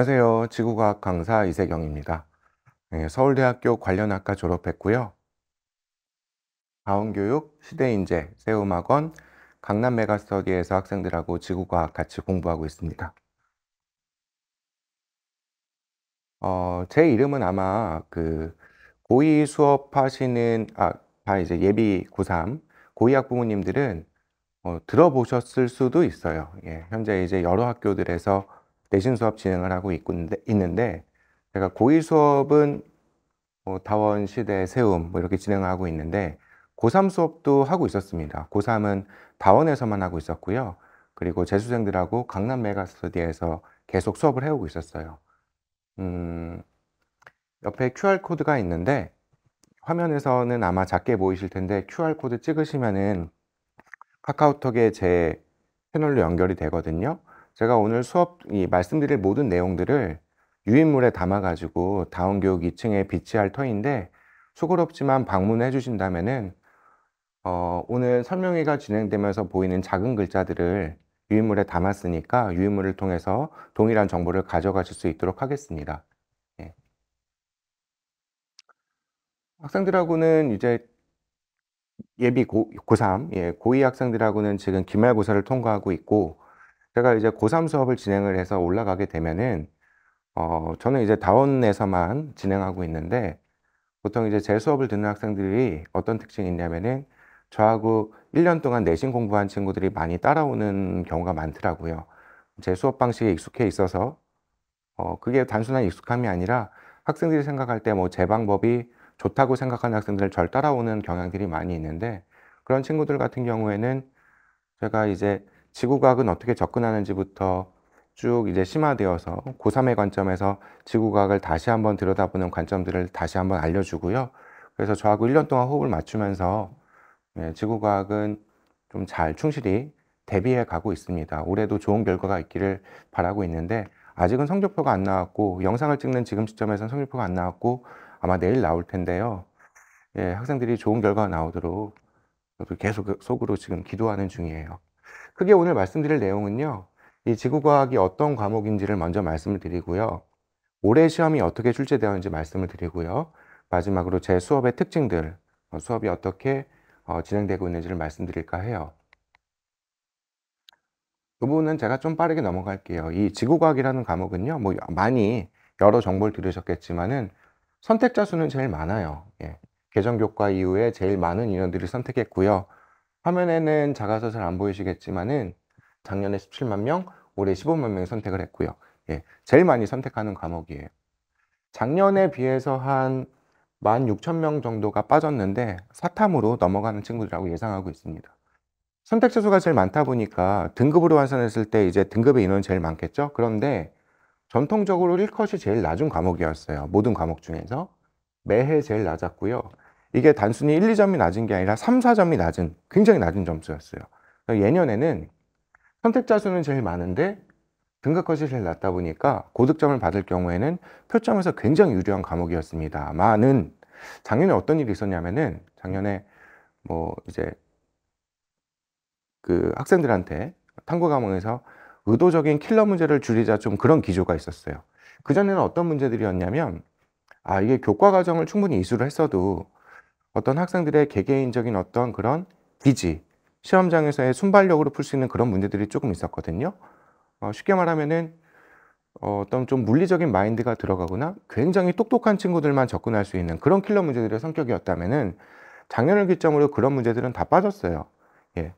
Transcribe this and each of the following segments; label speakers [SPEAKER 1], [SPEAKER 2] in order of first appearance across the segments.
[SPEAKER 1] 안녕하세요. 지구과학 강사 이세경입니다. 네, 서울대학교 관련학과 졸업했고요. 가온교육, 시대인재, 세움학원, 강남 메가스터디에서 학생들하고 지구과학 같이 공부하고 있습니다. 어, 제 이름은 아마 그 고이 수업하시는 아, 다 이제 예비 고3 고이학 부모님들은 어, 들어보셨을 수도 있어요. 예, 현재 이제 여러 학교들에서 대신 수업 진행을 하고 있는데 제가 고위 수업은 뭐 다원 시대 세움 뭐 이렇게 진행하고 있는데 고3 수업도 하고 있었습니다. 고3은 다원에서만 하고 있었고요. 그리고 재수생들하고 강남 메가스터디에서 계속 수업을 해오고 있었어요. 음, 옆에 QR코드가 있는데 화면에서는 아마 작게 보이실 텐데 QR코드 찍으시면은 카카오톡에 제 채널로 연결이 되거든요. 제가 오늘 수업 이 말씀드릴 모든 내용들을 유인물에 담아가지고 다운교육 2층에 비치할 터인데 수고롭지만 방문해 주신다면은 어, 오늘 설명회가 진행되면서 보이는 작은 글자들을 유인물에 담았으니까 유인물을 통해서 동일한 정보를 가져가실 수 있도록 하겠습니다. 예. 학생들하고는 이제 예비 고, 고3, 예, 고2 학생들하고는 지금 기말고사를 통과하고 있고 제가 이제 고3 수업을 진행을 해서 올라가게 되면은 어, 저는 이제 다원에서만 진행하고 있는데 보통 이제 제 수업을 듣는 학생들이 어떤 특징이 있냐면은 저하고 1년 동안 내신 공부한 친구들이 많이 따라오는 경우가 많더라고요. 제 수업 방식에 익숙해 있어서 어, 그게 단순한 익숙함이 아니라 학생들이 생각할 때 뭐 제 방법이 좋다고 생각하는 학생들을 절 따라오는 경향들이 많이 있는데 그런 친구들 같은 경우에는 제가 이제 지구과학은 어떻게 접근하는지부터 쭉 이제 심화되어서 고3의 관점에서 지구과학을 다시 한번 들여다보는 관점들을 다시 한번 알려주고요. 그래서 저하고 1년 동안 호흡을 맞추면서 네, 지구과학은 좀 잘 충실히 대비해 가고 있습니다. 올해도 좋은 결과가 있기를 바라고 있는데 아직은 성적표가 안 나왔고 영상을 찍는 지금 시점에서는 성적표가 안 나왔고 아마 내일 나올 텐데요. 예, 학생들이 좋은 결과가 나오도록 저도 계속 속으로 지금 기도하는 중이에요. 크게 오늘 말씀드릴 내용은요. 이 지구과학이 어떤 과목인지를 먼저 말씀을 드리고요. 올해 시험이 어떻게 출제되었는지 말씀을 드리고요. 마지막으로 제 수업의 특징들, 어, 수업이 어떻게 어, 진행되고 있는지를 말씀드릴까 해요. 그 부분은 제가 좀 빠르게 넘어갈게요. 이 지구과학이라는 과목은요, 뭐 많이 여러 정보를 들으셨겠지만은 선택자 수는 제일 많아요. 예. 개정 교과 이후에 제일 많은 인원들이 선택했고요. 화면에는 작아서 잘 안 보이시겠지만은 작년에 17만 명, 올해 15만 명 선택을 했고요. 예, 제일 많이 선택하는 과목이에요. 작년에 비해서 한 16,000명 정도가 빠졌는데 사탐으로 넘어가는 친구들하고 예상하고 있습니다. 선택 자수가 제일 많다 보니까 등급으로 환산했을 때 이제 등급의 인원이 제일 많겠죠? 그런데 전통적으로 1컷이 제일 낮은 과목이었어요. 모든 과목 중에서. 매해 제일 낮았고요. 이게 단순히 1, 2점이 낮은 게 아니라 3, 4점이 낮은 굉장히 낮은 점수였어요. 그러니까 예년에는 선택자 수는 제일 많은데 등급컷이 제일 낮다 보니까 고득점을 받을 경우에는 표점에서 굉장히 유리한 과목이었습니다만은 작년에 어떤 일이 있었냐면은 작년에 뭐 이제 그 학생들한테 탐구 과목에서 의도적인 킬러 문제를 줄이자 좀 그런 기조가 있었어요. 그전에는 어떤 문제들이었냐면 아 이게 교과 과정을 충분히 이수를 했어도 어떤 학생들의 개개인적인 어떤 그런 기지, 시험장에서의 순발력으로 풀 수 있는 그런 문제들이 조금 있었거든요. 어, 쉽게 말하면은 어, 어떤 좀 물리적인 마인드가 들어가거나 굉장히 똑똑한 친구들만 접근할 수 있는 그런 킬러 문제들의 성격이었다면은 작년을 기점으로 그런 문제들은 다 빠졌어요. 예.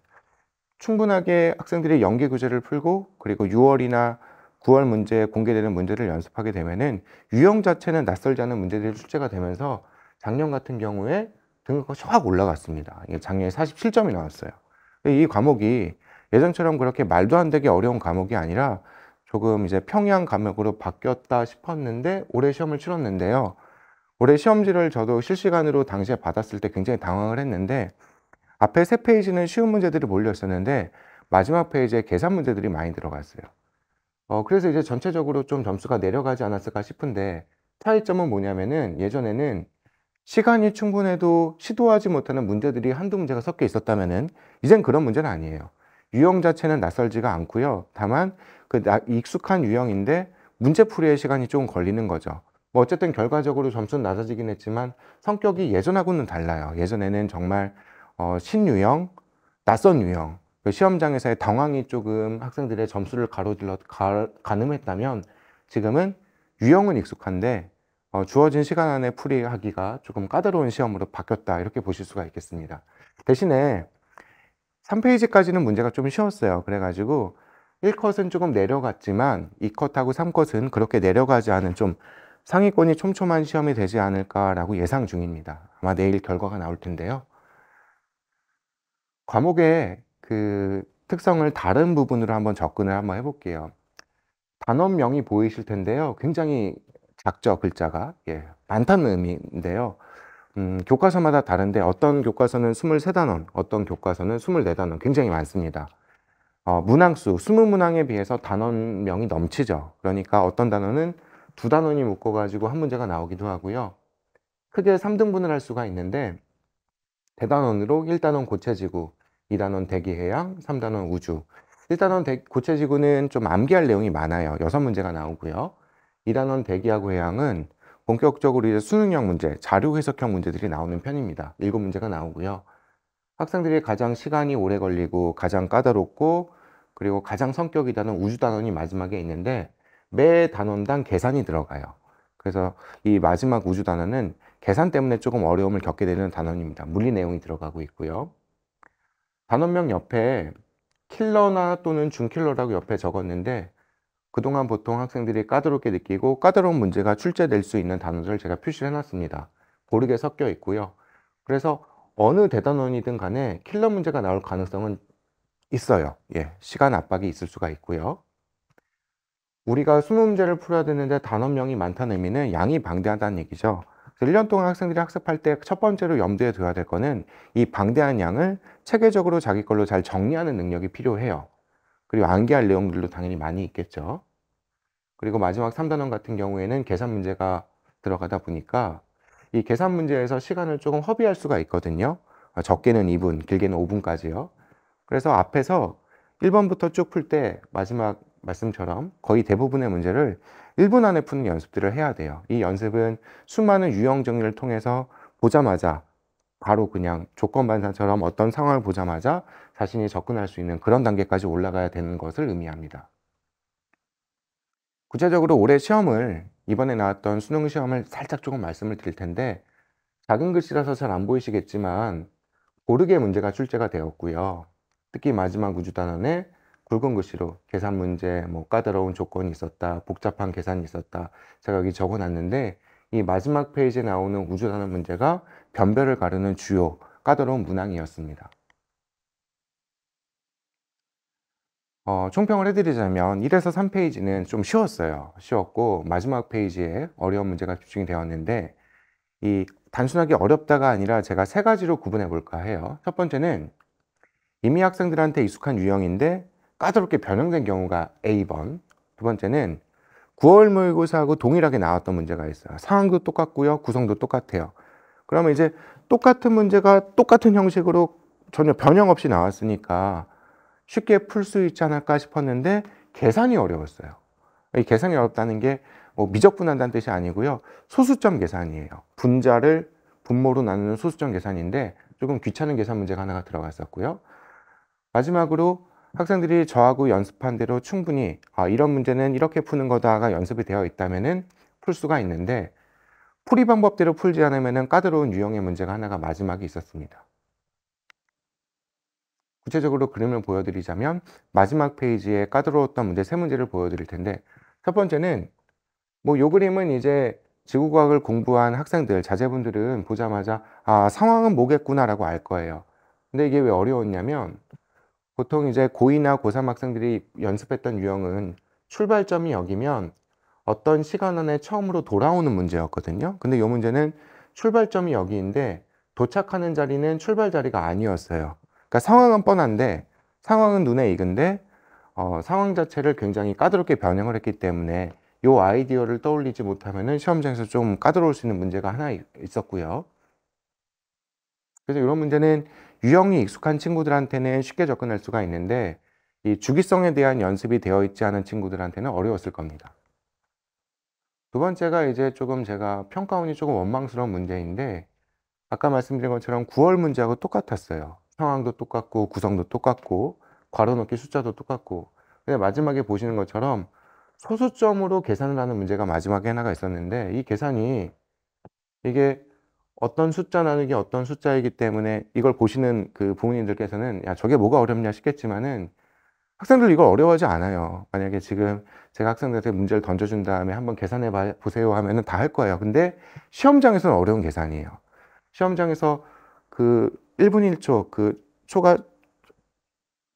[SPEAKER 1] 충분하게 학생들이 연계 교재를 풀고 그리고 6월이나 9월 문제 공개되는 문제를 연습하게 되면은 유형 자체는 낯설지 않은 문제들이 출제가 되면서 작년 같은 경우에 등급이 확 올라갔습니다. 작년에 47점이 나왔어요. 이 과목이 예전처럼 그렇게 말도 안 되게 어려운 과목이 아니라 조금 이제 평양 과목으로 바뀌었다 싶었는데 올해 시험을 치렀는데요. 올해 시험지를 저도 실시간으로 당시에 받았을 때 굉장히 당황을 했는데 앞에 세 페이지는 쉬운 문제들이 몰렸었는데 마지막 페이지에 계산 문제들이 많이 들어갔어요. 어, 그래서 이제 전체적으로 좀 점수가 내려가지 않았을까 싶은데 차이점은 뭐냐면은 예전에는 시간이 충분해도 시도하지 못하는 문제들이 한두 문제가 섞여 있었다면 이젠 그런 문제는 아니에요. 유형 자체는 낯설지가 않고요. 다만 그 익숙한 유형인데 문제풀이의 시간이 조금 걸리는 거죠. 뭐 어쨌든 결과적으로 점수는 낮아지긴 했지만 성격이 예전하고는 달라요. 예전에는 정말 어, 신유형, 낯선 유형, 그 시험장에서의 당황이 조금 학생들의 점수를 가로질러 가, 가늠했다면 지금은 유형은 익숙한데 어, 주어진 시간 안에 풀이하기가 조금 까다로운 시험으로 바뀌었다 이렇게 보실 수가 있겠습니다. 대신에 3페이지까지는 문제가 좀 쉬웠어요. 그래가지고 1컷은 조금 내려갔지만 2컷하고 3컷은 그렇게 내려가지 않은 좀 상위권이 촘촘한 시험이 되지 않을까라고 예상 중입니다. 아마 내일 결과가 나올 텐데요. 과목의 그 특성을 다른 부분으로 한번 접근을 한번 해볼게요. 단원명이 보이실 텐데요. 굉장히 작죠 글자가 예, 많다는 의미인데요. 음, 교과서마다 다른데 어떤 교과서는 23단원, 어떤 교과서는 24단원 굉장히 많습니다. 어, 문항수, 20문항에 비해서 단원명이 넘치죠. 그러니까 어떤 단원은두 단원이 묶어가지고 한 문제가 나오기도 하고요. 크게 3등분을 할 수가 있는데 대단원으로 1단원 고체지구, 2단원 대기해양, 3단원 우주 1단원 고체지구는 좀 암기할 내용이 많아요. 6문제가 나오고요. 이단원 대기하고 해양은 본격적으로 이제 수능형 문제, 자료 해석형 문제들이 나오는 편입니다. 일곱 문제가 나오고요. 학생들이 가장 시간이 오래 걸리고 가장 까다롭고 그리고 가장 성격이다는 우주단원이 마지막에 있는데 매 단원당 계산이 들어가요. 그래서 이 마지막 우주단원은 계산 때문에 조금 어려움을 겪게 되는 단원입니다. 물리 내용이 들어가고 있고요. 단원명 옆에 킬러나 또는 중킬러라고 옆에 적었는데 그동안 보통 학생들이 까다롭게 느끼고 까다로운 문제가 출제될 수 있는 단어들을 제가 표시를 해놨습니다. 고르게 섞여 있고요. 그래서 어느 대단원이든 간에 킬러 문제가 나올 가능성은 있어요. 예, 시간 압박이 있을 수가 있고요. 우리가 수능 문제를 풀어야 되는데 단원명이 많다는 의미는 양이 방대하다는 얘기죠. 1년 동안 학생들이 학습할 때 첫 번째로 염두에 둬야 될 거는 이 방대한 양을 체계적으로 자기 걸로 잘 정리하는 능력이 필요해요. 그리고 암기할 내용들도 당연히 많이 있겠죠. 그리고 마지막 3단원 같은 경우에는 계산 문제가 들어가다 보니까 이 계산 문제에서 시간을 조금 허비할 수가 있거든요. 적게는 2분, 길게는 5분까지요. 그래서 앞에서 1번부터 쭉 풀 때 마지막 말씀처럼 거의 대부분의 문제를 1분 안에 푸는 연습들을 해야 돼요. 이 연습은 수많은 유형 정리를 통해서 보자마자 바로 그냥 조건반사처럼 어떤 상황을 보자마자 자신이 접근할 수 있는 그런 단계까지 올라가야 되는 것을 의미합니다. 구체적으로 올해 시험을 이번에 나왔던 수능 시험을 살짝 조금 말씀을 드릴 텐데 작은 글씨라서 잘 안 보이시겠지만 고르게 문제가 출제가 되었고요. 특히 마지막 우주단원에 굵은 글씨로 계산 문제, 뭐 까다로운 조건이 있었다, 복잡한 계산이 있었다 제가 여기 적어놨는데 이 마지막 페이지에 나오는 우주라는 문제가 변별을 가르는 주요 까다로운 문항이었습니다. 어, 총평을 해드리자면 1에서 3페이지는 좀 쉬웠어요. 쉬웠고 마지막 페이지에 어려운 문제가 집중이 되었는데 이 단순하게 어렵다가 아니라 제가 세 가지로 구분해 볼까 해요. 첫 번째는 이미 학생들한테 익숙한 유형인데 까다롭게 변형된 경우가 A번 두 번째는 9월 모의고사하고 동일하게 나왔던 문제가 있어요. 상황도 똑같고요. 구성도 똑같아요. 그러면 이제 똑같은 문제가 똑같은 형식으로 전혀 변형 없이 나왔으니까 쉽게 풀 수 있지 않을까 싶었는데 계산이 어려웠어요. 이 계산이 어렵다는 게뭐 미적분한다는 뜻이 아니고요. 소수점 계산이에요. 분자를 분모로 나누는 소수점 계산인데 조금 귀찮은 계산 문제가 하나가 들어갔었고요. 마지막으로 학생들이 저하고 연습한 대로 충분히 아, 이런 문제는 이렇게 푸는 거다가 연습이 되어 있다면 풀 수가 있는데 풀이 방법대로 풀지 않으면 까다로운 유형의 문제가 하나가 마지막에 있었습니다. 구체적으로 그림을 보여드리자면 마지막 페이지에 까다로웠던 문제 세 문제를 보여드릴 텐데 첫 번째는 뭐 요 그림은 이제 지구과학을 공부한 학생들, 자제분들은 보자마자 아 상황은 뭐겠구나라고 알 거예요. 근데 이게 왜 어려웠냐면 보통 이제 고2나 고3 학생들이 연습했던 유형은 출발점이 여기면 어떤 시간 안에 처음으로 돌아오는 문제였거든요. 근데 이 문제는 출발점이 여기인데 도착하는 자리는 출발 자리가 아니었어요. 그러니까 상황은 뻔한데 상황은 눈에 익은데 어, 상황 자체를 굉장히 까다롭게 변형을 했기 때문에 이 아이디어를 떠올리지 못하면 시험장에서 좀 까다로울 수 있는 문제가 하나 있었고요. 그래서 이런 문제는 유형이 익숙한 친구들한테는 쉽게 접근할 수가 있는데 이 주기성에 대한 연습이 되어 있지 않은 친구들한테는 어려웠을 겁니다. 두 번째가 이제 조금 제가 평가원이 조금 원망스러운 문제인데 아까 말씀드린 것처럼 9월 문제하고 똑같았어요. 상황도 똑같고 구성도 똑같고 괄호넣기 숫자도 똑같고 근데 마지막에 보시는 것처럼 소수점으로 계산을 하는 문제가 마지막에 하나가 있었는데 이 계산이 이게 어떤 숫자 나누기 어떤 숫자이기 때문에 이걸 보시는 그 부모님들께서는 야 저게 뭐가 어렵냐 싶겠지만은 학생들 이걸 어려워하지 않아요. 만약에 지금 제가 학생들한테 문제를 던져준 다음에 한번 계산해 봐, 보세요 하면은 다 할 거예요. 근데 시험장에서는 어려운 계산이에요. 시험장에서 그 1분 1초 그 초가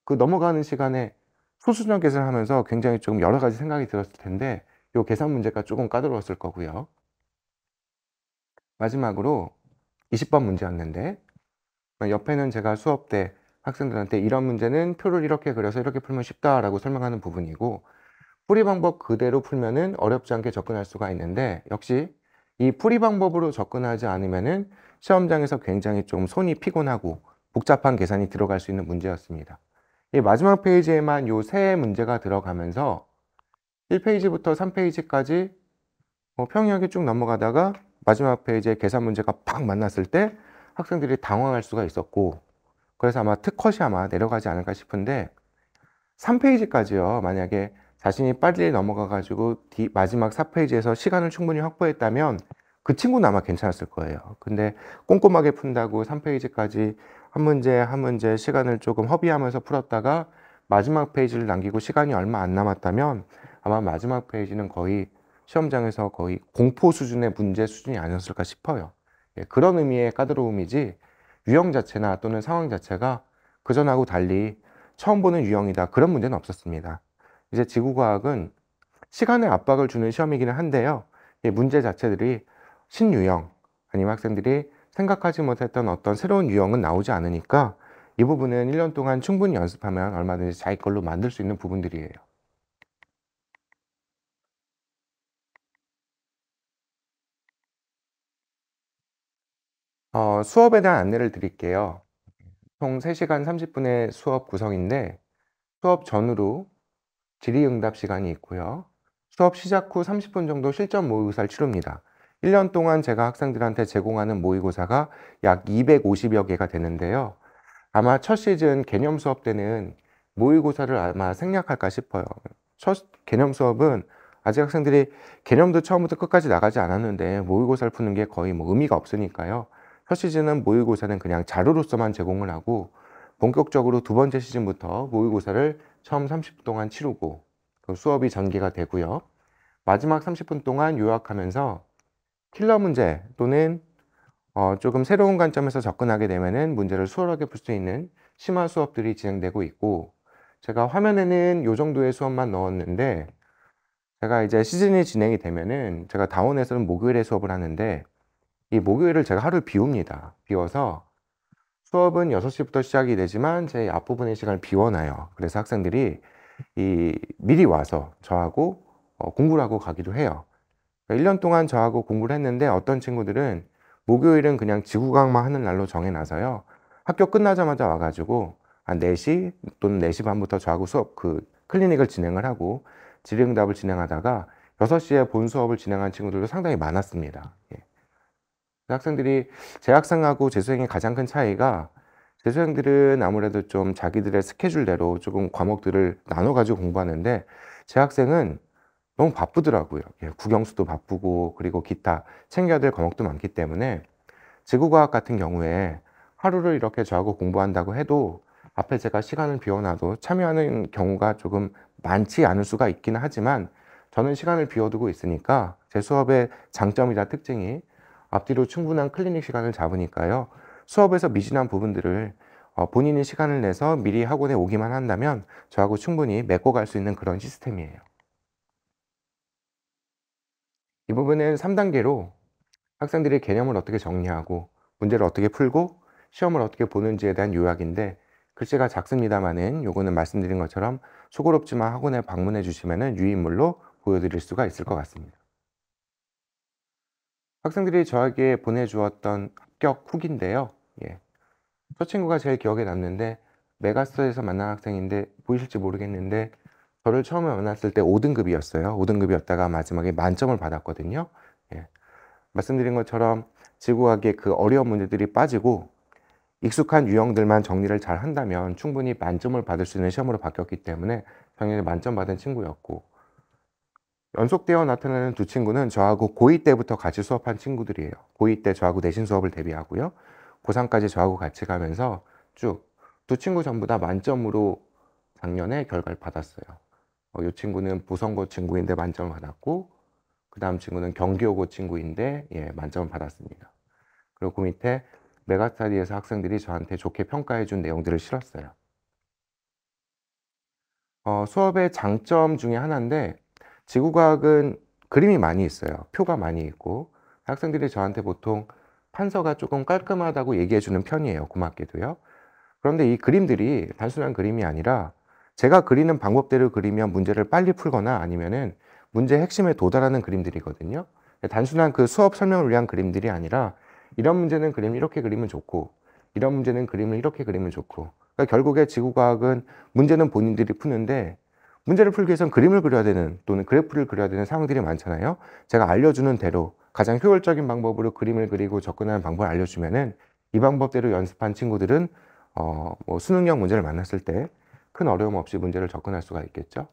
[SPEAKER 1] 그 넘어가는 시간에 소수점 계산하면서 굉장히 조금 여러 가지 생각이 들었을 텐데 요 계산 문제가 조금 까다로웠을 거고요. 마지막으로 20번 문제였는데 그러니까 옆에는 제가 수업 때 학생들한테 이런 문제는 표를 이렇게 그려서 이렇게 풀면 쉽다라고 설명하는 부분이고 풀이 방법 그대로 풀면은 어렵지 않게 접근할 수가 있는데 역시 이 풀이 방법으로 접근하지 않으면은 시험장에서 굉장히 좀 손이 피곤하고 복잡한 계산이 들어갈 수 있는 문제였습니다. 이 마지막 페이지에만 요 세 문제가 들어가면서 1페이지부터 3페이지까지 뭐 평이하게 쭉 넘어가다가 마지막 페이지에 계산 문제가 팍 만났을 때 학생들이 당황할 수가 있었고 그래서 아마 특컷이 아마 내려가지 않을까 싶은데 3페이지까지요. 만약에 자신이 빨리 넘어가 가지고 마지막 4페이지에서 시간을 충분히 확보했다면 그 친구는 아마 괜찮았을 거예요. 근데 꼼꼼하게 푼다고 3페이지까지 한 문제 한 문제 시간을 조금 허비하면서 풀었다가 마지막 페이지를 남기고 시간이 얼마 안 남았다면 아마 마지막 페이지는 거의 시험장에서 거의 공포 수준의 문제 수준이 아니었을까 싶어요. 예, 그런 의미의 까다로움이지 유형 자체나 또는 상황 자체가 그전하고 달리 처음 보는 유형이다 그런 문제는 없었습니다. 이제 지구과학은 시간의 압박을 주는 시험이기는 한데요. 예, 문제 자체들이 신유형 아니면 학생들이 생각하지 못했던 어떤 새로운 유형은 나오지 않으니까 이 부분은 1년 동안 충분히 연습하면 얼마든지 자기 걸로 만들 수 있는 부분들이에요. 어, 수업에 대한 안내를 드릴게요. 총 3시간 30분의 수업 구성인데 수업 전후로 질의응답 시간이 있고요. 수업 시작 후 30분 정도 실전 모의고사를 치릅니다. 1년 동안 제가 학생들한테 제공하는 모의고사가 약 250여 개가 되는데요. 아마 첫 시즌 개념 수업 때는 모의고사를 아마 생략할까 싶어요. 첫 개념 수업은 아직 학생들이 개념도 처음부터 끝까지 나가지 않았는데 모의고사를 푸는 게 거의 뭐 의미가 없으니까요. 첫 시즌은 모의고사는 그냥 자료로서만 제공을 하고 본격적으로 두 번째 시즌부터 모의고사를 처음 30분 동안 치르고 그 수업이 전개가 되고요. 마지막 30분 동안 요약하면서 킬러 문제 또는 어 조금 새로운 관점에서 접근하게 되면 문제를 수월하게 풀 수 있는 심화 수업들이 진행되고 있고 제가 화면에는 요 정도의 수업만 넣었는데 제가 이제 시즌이 진행이 되면은 제가 다운에서는 목요일에 수업을 하는데 이 목요일을 제가 하루 비웁니다. 비워서 수업은 6시부터 시작이 되지만 제 앞부분의 시간을 비워놔요. 그래서 학생들이 이 미리 와서 저하고 어, 공부를 하고 가기도 해요. 1년 그러니까 동안 저하고 공부를 했는데 어떤 친구들은 목요일은 그냥 지구강만 하는 날로 정해놔서요. 학교 끝나자마자 와가지고 한 4시 또는 4시 반부터 저하고 수업 그 클리닉을 진행을 하고 질의응답을 진행하다가 6시에 본 수업을 진행한 친구들도 상당히 많았습니다. 예. 학생들이 재학생하고 재수생의 가장 큰 차이가 재수생들은 아무래도 좀 자기들의 스케줄대로 조금 과목들을 나눠가지고 공부하는데 재학생은 너무 바쁘더라고요. 예, 국영수도 바쁘고 그리고 기타 챙겨야 될 과목도 많기 때문에 지구과학 같은 경우에 하루를 이렇게 저하고 공부한다고 해도 앞에 제가 시간을 비워놔도 참여하는 경우가 조금 많지 않을 수가 있기는 하지만 저는 시간을 비워두고 있으니까 제 수업의 장점이자 특징이 앞뒤로 충분한 클리닉 시간을 잡으니까요. 수업에서 미진한 부분들을 어, 본인이 시간을 내서 미리 학원에 오기만 한다면 저하고 충분히 메꿔갈 수 있는 그런 시스템이에요. 이 부분은 3단계로 학생들이 개념을 어떻게 정리하고 문제를 어떻게 풀고 시험을 어떻게 보는지에 대한 요약인데 글씨가 작습니다만은 요거는 말씀드린 것처럼 수고롭지만 학원에 방문해 주시면 유인물로 보여드릴 수가 있을 것 같습니다. 학생들이 저에게 보내주었던 합격 후기인데요. 예. 저 친구가 제일 기억에 남는데 메가스에서 만난 학생인데 보이실지 모르겠는데 저를 처음에 만났을 때 5등급이었어요. 5등급이었다가 마지막에 만점을 받았거든요. 예. 말씀드린 것처럼 지구학의 그 어려운 문제들이 빠지고 익숙한 유형들만 정리를 잘 한다면 충분히 만점을 받을 수 있는 시험으로 바뀌었기 때문에 당연에 만점 받은 친구였고 연속되어 나타나는 두 친구는 저하고 고2 때부터 같이 수업한 친구들이에요. 고2 때 저하고 내신 수업을 대비하고요. 고3까지 저하고 같이 가면서 쭉 두 친구 전부 다 만점으로 작년에 결과를 받았어요. 어, 이 친구는 부성고 친구인데 만점을 받았고 그 다음 친구는 경기여고 친구인데 예, 만점을 받았습니다. 그리고 그 밑에 메가스타디에서 학생들이 저한테 좋게 평가해 준 내용들을 실었어요. 어, 수업의 장점 중에 하나인데 지구과학은 그림이 많이 있어요. 표가 많이 있고 학생들이 저한테 보통 판서가 조금 깔끔하다고 얘기해 주는 편이에요. 고맙게도요. 그런데 이 그림들이 단순한 그림이 아니라 제가 그리는 방법대로 그리면 문제를 빨리 풀거나 아니면은 문제 핵심에 도달하는 그림들이거든요. 단순한 그 수업 설명을 위한 그림들이 아니라 이런 문제는 그림 이렇게 그리면 좋고 이런 문제는 그림을 이렇게 그리면 좋고 그러니까 결국에 지구과학은 문제는 본인들이 푸는데 문제를 풀기 위해선 그림을 그려야 되는 또는 그래프를 그려야 되는 상황들이 많잖아요. 제가 알려주는 대로 가장 효율적인 방법으로 그림을 그리고 접근하는 방법을 알려주면은 이 방법대로 연습한 친구들은 어, 뭐 수능형 문제를 만났을 때 큰 어려움 없이 문제를 접근할 수가 있겠죠.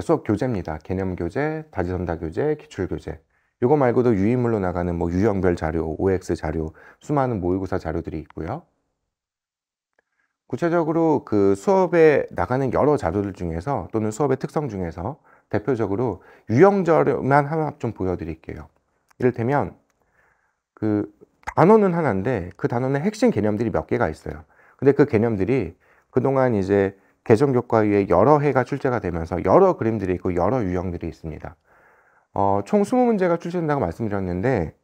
[SPEAKER 1] 수업 교재입니다. 개념 교재, 다지선다 교재, 기출 교재. 이거 말고도 유인물로 나가는 뭐 유형별 자료, OX 자료, 수많은 모의고사 자료들이 있고요. 구체적으로 그 수업에 나가는 여러 자료들 중에서 또는 수업의 특성 중에서 대표적으로 유형절만 하나 좀 보여드릴게요. 이를테면 그 단어는 하나인데 그 단어는 핵심 개념들이 몇 개가 있어요. 근데 그 개념들이 그동안 이제 개정교과위에 여러 해가 출제가 되면서 여러 그림들이 있고 여러 유형들이 있습니다. 어, 총 20문제가 출제된다고 말씀드렸는데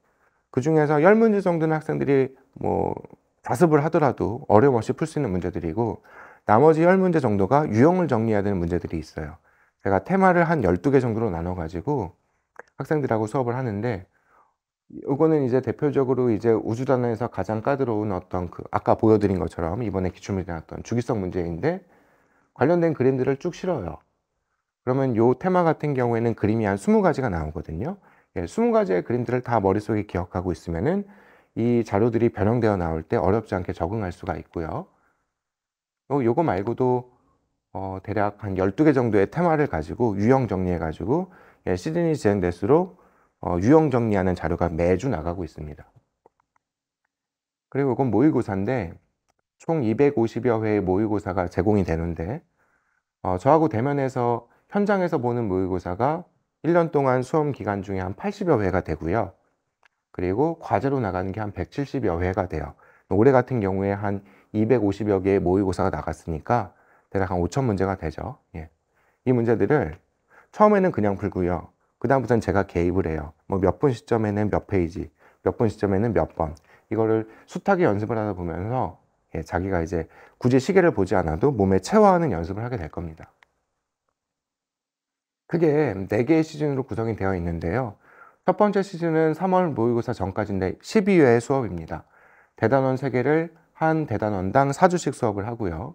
[SPEAKER 1] 그 중에서 10문제 정도는 학생들이 뭐 자습을 하더라도 어려움 없이 풀 수 있는 문제들이고 나머지 1 0 문제 정도가 유형을 정리해야 되는 문제들이 있어요. 제가 테마를 한 12개 정도로 나눠 가지고 학생들하고 수업을 하는데 이거는 이제 대표적으로 이제 우주 단원에서 가장 까다로운 어떤 그 아까 보여드린 것처럼 이번에 기출문제 나왔던 주기성 문제인데 관련된 그림들을 쭉 실어요. 그러면 요 테마 같은 경우에는 그림이 한 20가지가 나오거든요. 20가지의 예, 그림들을 다 머릿속에 기억하고 있으면은 이 자료들이 변형되어 나올 때 어렵지 않게 적응할 수가 있고요. 어, 요거 말고도 어, 대략 한 12개 정도의 테마를 가지고 유형 정리해가지고 예, 시즌이 진행될수록 어, 유형 정리하는 자료가 매주 나가고 있습니다. 그리고 이건 모의고사인데 총 250여 회의 모의고사가 제공이 되는데 어, 저하고 대면해서 현장에서 보는 모의고사가 1년 동안 수험 기간 중에 한 80여 회가 되고요. 그리고 과제로 나가는 게 한 170여 회가 돼요. 올해 같은 경우에 한 250여 개의 모의고사가 나갔으니까 대략 한 5천 문제가 되죠. 예. 이 문제들을 처음에는 그냥 풀고요. 그다음부터는 제가 개입을 해요. 뭐 몇 분 시점에는 몇 페이지, 몇 분 시점에는 몇 번. 이거를 숱하게 연습을 하다 보면서 예, 자기가 이제 굳이 시계를 보지 않아도 몸에 체화하는 연습을 하게 될 겁니다. 그게 4개의 시즌으로 구성이 되어 있는데요. 첫 번째 시즌은 3월 모의고사 전까지인데 12회 수업입니다. 대단원 3개를 한 대단원당 4주씩 수업을 하고요.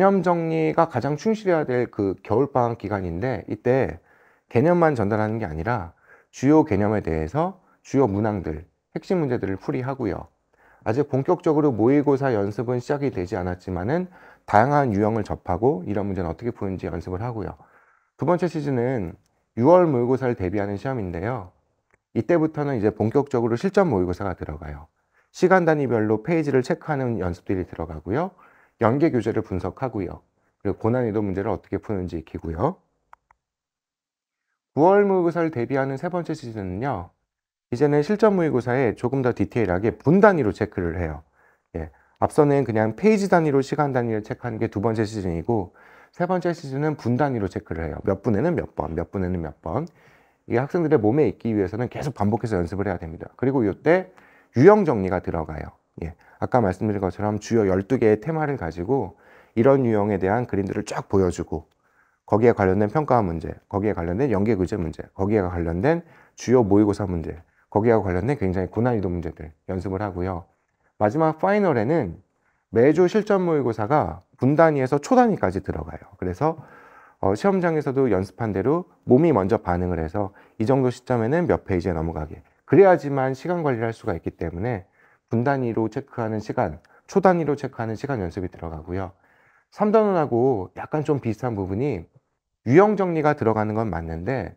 [SPEAKER 1] 개념 정리가 가장 충실해야 될 그 겨울방학 기간인데 이때 개념만 전달하는 게 아니라 주요 개념에 대해서 주요 문항들, 핵심 문제들을 풀이하고요. 아직 본격적으로 모의고사 연습은 시작이 되지 않았지만은 다양한 유형을 접하고 이런 문제는 어떻게 푸는지 연습을 하고요. 두 번째 시즌은 6월 모의고사를 대비하는 시험인데요. 이때부터는 이제 본격적으로 실전 모의고사가 들어가요. 시간 단위별로 페이지를 체크하는 연습들이 들어가고요. 연계 교재를 분석하고요. 그리고 고난이도 문제를 어떻게 푸는지 익히고요. 9월 모의고사를 대비하는 세 번째 시즌은요. 이제는 실전 모의고사에 조금 더 디테일하게 분 단위로 체크를 해요. 예, 앞서는 그냥 페이지 단위로 시간 단위를 체크하는 게 두 번째 시즌이고 세 번째 시즌은 분단위로 체크를 해요. 몇 분에는 몇 번, 몇 분에는 몇 번. 이게 학생들의 몸에 있기 위해서는 계속 반복해서 연습을 해야 됩니다. 그리고 이때 유형 정리가 들어가요. 예. 아까 말씀드린 것처럼 주요 12개의 테마를 가지고 이런 유형에 대한 그림들을 쫙 보여주고 거기에 관련된 평가 문제, 거기에 관련된 연계 교재 문제, 거기에 관련된 주요 모의고사 문제, 거기에 관련된 굉장히 고난이도 문제들 연습을 하고요. 마지막 파이널에는 매주 실전 모의고사가 분단위에서 초단위까지 들어가요. 그래서 어, 시험장에서도 연습한 대로 몸이 먼저 반응을 해서 이 정도 시점에는 몇 페이지에 넘어가게. 그래야지만 시간 관리를 할 수가 있기 때문에 분단위로 체크하는 시간, 초단위로 체크하는 시간 연습이 들어가고요. 3단원하고 약간 좀 비슷한 부분이 유형 정리가 들어가는 건 맞는데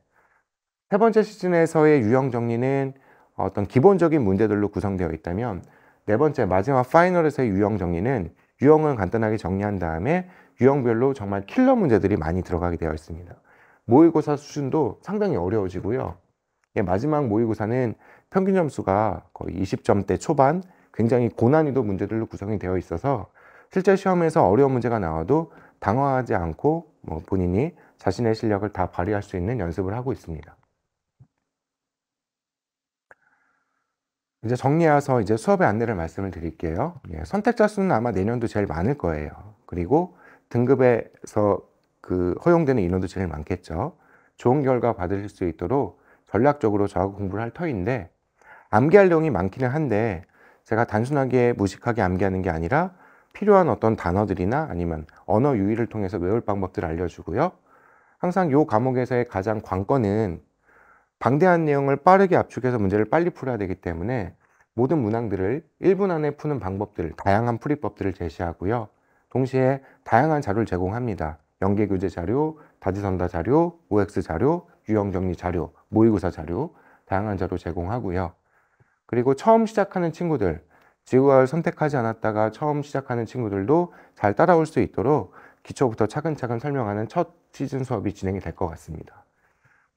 [SPEAKER 1] 세 번째 시즌에서의 유형 정리는 어떤 기본적인 문제들로 구성되어 있다면 네 번째 마지막 파이널에서의 유형 정리는 유형을 간단하게 정리한 다음에 유형별로 정말 킬러 문제들이 많이 들어가게 되어 있습니다. 모의고사 수준도 상당히 어려워지고요. 예, 마지막 모의고사는 평균 점수가 거의 20점대 초반 굉장히 고난이도 문제들로 구성이 되어 있어서 실제 시험에서 어려운 문제가 나와도 당황하지 않고 뭐 본인이 자신의 실력을 다 발휘할 수 있는 연습을 하고 있습니다. 이제 정리해서 이제 수업의 안내를 말씀을 드릴게요. 예, 선택자 수는 아마 내년도 제일 많을 거예요. 그리고 등급에서 그 허용되는 인원도 제일 많겠죠. 좋은 결과 받으실 수 있도록 전략적으로 저하고 공부를 할 터인데 암기할 내용이 많기는 한데 제가 단순하게 무식하게 암기하는 게 아니라 필요한 어떤 단어들이나 아니면 언어 유희를 통해서 외울 방법들을 알려주고요. 항상 요 과목에서의 가장 관건은 방대한 내용을 빠르게 압축해서 문제를 빨리 풀어야 되기 때문에 모든 문항들을 1분 안에 푸는 방법들, 다양한 풀이법들을 제시하고요. 동시에 다양한 자료를 제공합니다. 연계교재 자료, 다지선다 자료, OX 자료, 유형정리 자료, 모의고사 자료, 다양한 자료 제공하고요. 그리고 처음 시작하는 친구들, 지구과를 선택하지 않았다가 처음 시작하는 친구들도 잘 따라올 수 있도록 기초부터 차근차근 설명하는 첫 시즌 수업이 진행이 될 것 같습니다.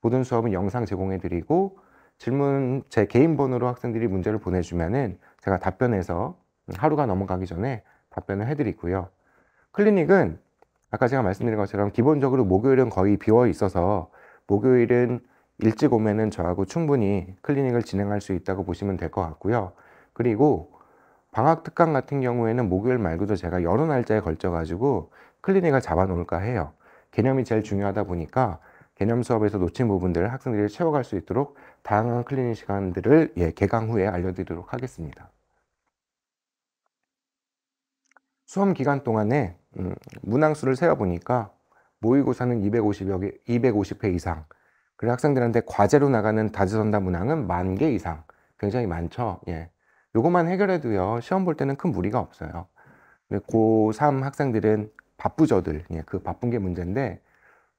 [SPEAKER 1] 모든 수업은 영상 제공해드리고 질문 제 개인 번호로 학생들이 문제를 보내주면은 제가 답변해서 하루가 넘어가기 전에 답변을 해드리고요. 클리닉은 아까 제가 말씀드린 것처럼 기본적으로 목요일은 거의 비어 있어서 목요일은 일찍 오면은 저하고 충분히 클리닉을 진행할 수 있다고 보시면 될 것 같고요. 그리고 방학 특강 같은 경우에는 목요일 말고도 제가 여러 날짜에 걸쳐 가지고 클리닉을 잡아 놓을까 해요. 개념이 제일 중요하다 보니까 개념 수업에서 놓친 부분들을 학생들이 채워갈 수 있도록 다양한 클리닝 시간들을 예, 개강 후에 알려드리도록 하겠습니다. 수험 기간 동안에 음, 문항수를 세어보니까 모의고사는 250여 개, 250회 이상 그리고 학생들한테 과제로 나가는 다지선다 문항은 만 개 이상 굉장히 많죠. 예. 요것만 해결해도요 시험 볼 때는 큰 무리가 없어요. 고3 학생들은 바쁘죠들 예, 그 바쁜 게 문제인데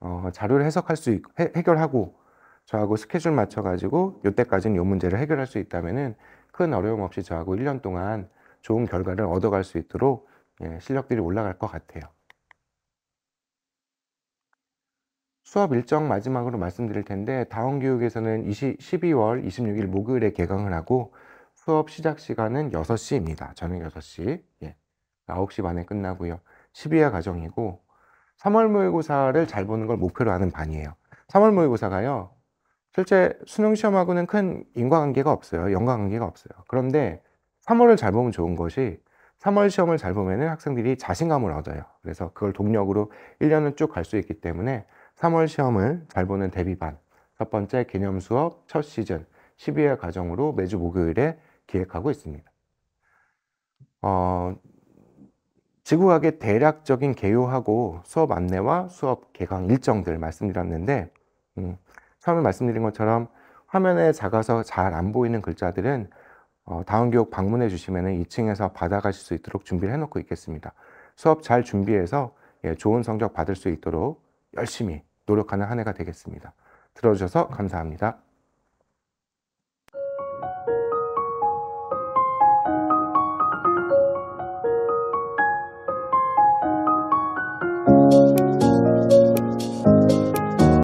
[SPEAKER 1] 어, 자료를 해석할 수 있, 해, 해결하고 저하고 스케줄 맞춰 가지고 요때까지는 요 문제를 해결할 수 있다면은 큰 어려움 없이 저하고 1년 동안 좋은 결과를 얻어갈 수 있도록 예, 실력들이 올라갈 것 같아요. 수업 일정 마지막으로 말씀드릴 텐데 다원교육에서는 20, 12월 26일 목요일에 개강을 하고 수업 시작 시간은 6시입니다. 저녁 6시. 예. 9시 반에 끝나고요. 12회 과정이고 3월 모의고사를 잘 보는 걸 목표로 하는 반이에요. 3월 모의고사가요. 실제 수능 시험하고는 큰 인과관계가 없어요. 연관관계가 없어요. 그런데 3월을 잘 보면 좋은 것이 3월 시험을 잘보면 학생들이 자신감을 얻어요. 그래서 그걸 동력으로 1년을 쭉 갈 수 있기 때문에 3월 시험을 잘 보는 대비반, 첫 번째 개념 수업 첫 시즌 12회 과정으로 매주 목요일에 기획하고 있습니다. 어, 지구학의 대략적인 개요하고 수업 안내와 수업 개강 일정들 말씀드렸는데 음, 처음에 말씀드린 것처럼 화면에 작아서 잘 안 보이는 글자들은 어, 다음교육 방문해 주시면 2층에서 받아가실 수 있도록 준비를 해놓고 있겠습니다. 수업 잘 준비해서 예, 좋은 성적 받을 수 있도록 열심히 노력하는 한 해가 되겠습니다. 들어주셔서 감사합니다.